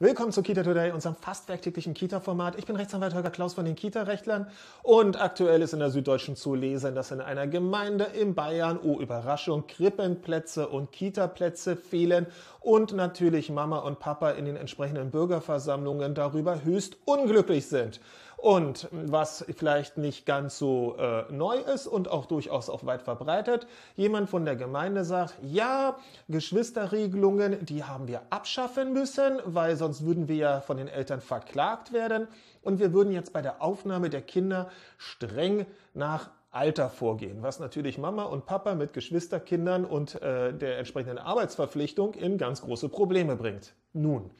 Willkommen zu Kita Today, unserem fast werktäglichen Kita-Format. Ich bin Rechtsanwalt Holger Klaus von den Kita-Rechtlern und aktuell ist in der Süddeutschen zu lesen, dass in einer Gemeinde in Bayern, oh Überraschung, Krippenplätze und Kita-Plätze fehlen und natürlich Mama und Papa in den entsprechenden Bürgerversammlungen darüber höchst unglücklich sind. Und was vielleicht nicht ganz so äh, neu ist und auch durchaus auch weit verbreitet, jemand von der Gemeinde sagt, ja, Geschwisterregelungen, die haben wir abschaffen müssen, weil sonst würden wir ja von den Eltern verklagt werden und wir würden jetzt bei der Aufnahme der Kinder streng nach Alter vorgehen, was natürlich Mama und Papa mit Geschwisterkindern und äh, der entsprechenden Arbeitsverpflichtung in ganz große Probleme bringt. Nun,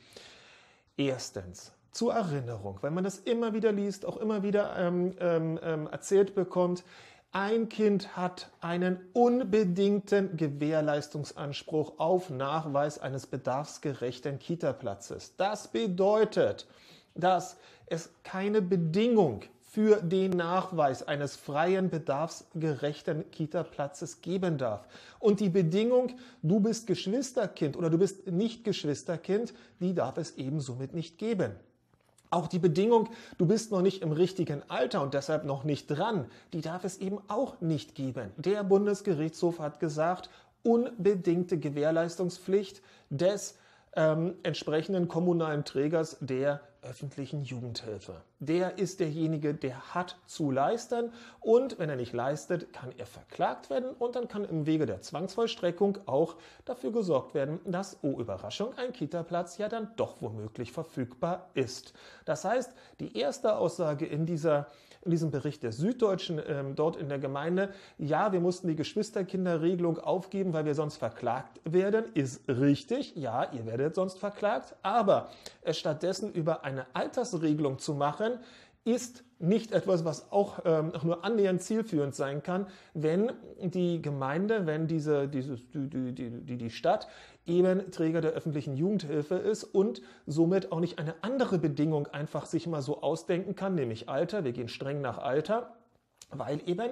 erstens, zur Erinnerung, wenn man das immer wieder liest, auch immer wieder ähm, ähm, ähm, erzählt bekommt, ein Kind hat einen unbedingten Gewährleistungsanspruch auf Nachweis eines bedarfsgerechten Kitaplatzes. Das bedeutet, dass es keine Bedingung für den Nachweis eines freien, bedarfsgerechten Kita-Platzes geben darf. Und die Bedingung, du bist Geschwisterkind oder du bist nicht Geschwisterkind, die darf es eben somit nicht geben. Auch die Bedingung, du bist noch nicht im richtigen Alter und deshalb noch nicht dran, die darf es eben auch nicht geben. Der Bundesgerichtshof hat gesagt, unbedingte Gewährleistungspflicht des ähm, entsprechenden kommunalen Trägers der öffentlichen Jugendhilfe. Der ist derjenige, der hat zu leisten und wenn er nicht leistet, kann er verklagt werden und dann kann im Wege der Zwangsvollstreckung auch dafür gesorgt werden, dass, oh Überraschung, ein Kita-Platz ja dann doch womöglich verfügbar ist. Das heißt, die erste Aussage in, dieser, in diesem Bericht der Süddeutschen ähm, dort in der Gemeinde, ja, wir mussten die Geschwisterkinderregelung aufgeben, weil wir sonst verklagt werden, ist richtig. Ja, ihr werdet sonst verklagt, aber stattdessen über eine Altersregelung zu machen, ist nicht etwas, was auch ähm, nur annähernd zielführend sein kann, wenn die Gemeinde, wenn diese, dieses, die, die, die, die Stadt eben Träger der öffentlichen Jugendhilfe ist und somit auch nicht eine andere Bedingung einfach sich mal so ausdenken kann, nämlich Alter, wir gehen streng nach Alter, weil eben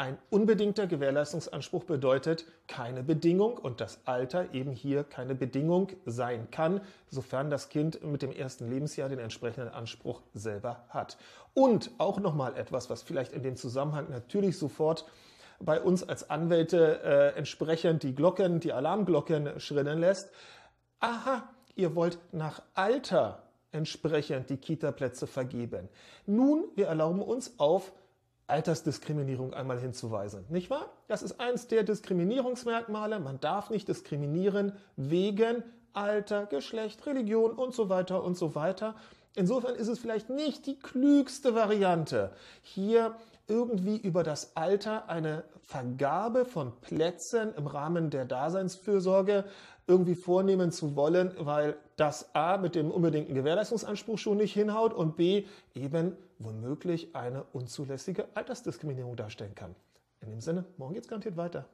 ein unbedingter Gewährleistungsanspruch bedeutet keine Bedingung und das Alter eben hier keine Bedingung sein kann, sofern das Kind mit dem ersten Lebensjahr den entsprechenden Anspruch selber hat. Und auch nochmal etwas, was vielleicht in dem Zusammenhang natürlich sofort bei uns als Anwälte äh, entsprechend die Glocken, die Alarmglocken schrillen lässt. Aha, ihr wollt nach Alter entsprechend die Kita-Plätze vergeben. Nun, wir erlauben uns auf Altersdiskriminierung einmal hinzuweisen. Nicht wahr? Das ist eins der Diskriminierungsmerkmale. Man darf nicht diskriminieren wegen Alter, Geschlecht, Religion und so weiter und so weiter. Insofern ist es vielleicht nicht die klügste Variante, hier irgendwie über das Alter eine Vergabe von Plätzen im Rahmen der Daseinsfürsorge irgendwie vornehmen zu wollen, weil das A mit dem unbedingten Gewährleistungsanspruch schon nicht hinhaut und B eben womöglich eine unzulässige Altersdiskriminierung darstellen kann. In dem Sinne, morgen geht's garantiert weiter.